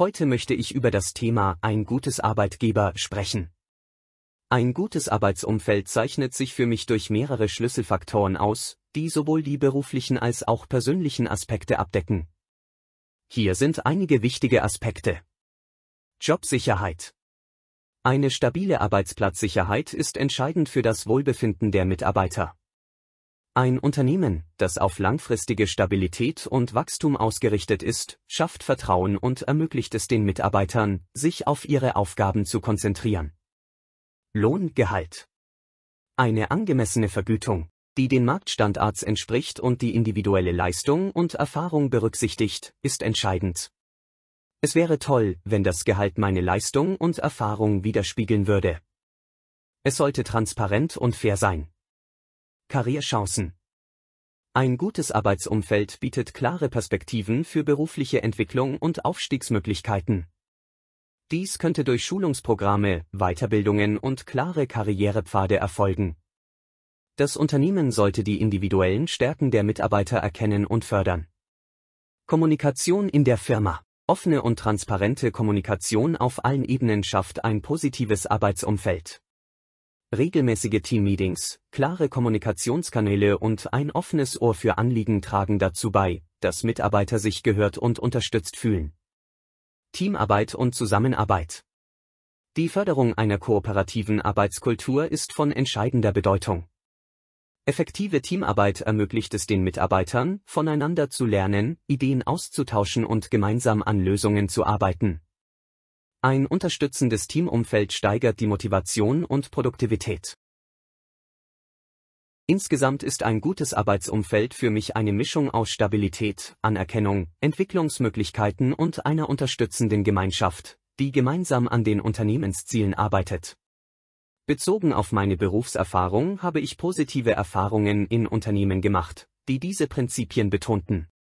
Heute möchte ich über das Thema ein gutes Arbeitgeber sprechen. Ein gutes Arbeitsumfeld zeichnet sich für mich durch mehrere Schlüsselfaktoren aus, die sowohl die beruflichen als auch persönlichen Aspekte abdecken. Hier sind einige wichtige Aspekte. Jobsicherheit. Eine stabile Arbeitsplatzsicherheit ist entscheidend für das Wohlbefinden der Mitarbeiter. Ein Unternehmen, das auf langfristige Stabilität und Wachstum ausgerichtet ist, schafft Vertrauen und ermöglicht es den Mitarbeitern, sich auf ihre Aufgaben zu konzentrieren. Lohngehalt. Eine angemessene Vergütung, die den Marktstandards entspricht und die individuelle Leistung und Erfahrung berücksichtigt, ist entscheidend. Es wäre toll, wenn das Gehalt meine Leistung und Erfahrung widerspiegeln würde. Es sollte transparent und fair sein. Karrierechancen. Ein gutes Arbeitsumfeld bietet klare Perspektiven für berufliche Entwicklung und Aufstiegsmöglichkeiten. Dies könnte durch Schulungsprogramme, Weiterbildungen und klare Karrierepfade erfolgen. Das Unternehmen sollte die individuellen Stärken der Mitarbeiter erkennen und fördern. Kommunikation in der Firma. Offene und transparente Kommunikation auf allen Ebenen schafft ein positives Arbeitsumfeld. Regelmäßige Teammeetings, klare Kommunikationskanäle und ein offenes Ohr für Anliegen tragen dazu bei, dass Mitarbeiter sich gehört und unterstützt fühlen. Teamarbeit und Zusammenarbeit. Die Förderung einer kooperativen Arbeitskultur ist von entscheidender Bedeutung. Effektive Teamarbeit ermöglicht es den Mitarbeitern, voneinander zu lernen, Ideen auszutauschen und gemeinsam an Lösungen zu arbeiten. Ein unterstützendes Teamumfeld steigert die Motivation und Produktivität. Insgesamt ist ein gutes Arbeitsumfeld für mich eine Mischung aus Stabilität, Anerkennung, Entwicklungsmöglichkeiten und einer unterstützenden Gemeinschaft, die gemeinsam an den Unternehmenszielen arbeitet. Bezogen auf meine Berufserfahrung habe ich positive Erfahrungen in Unternehmen gemacht, die diese Prinzipien betonten.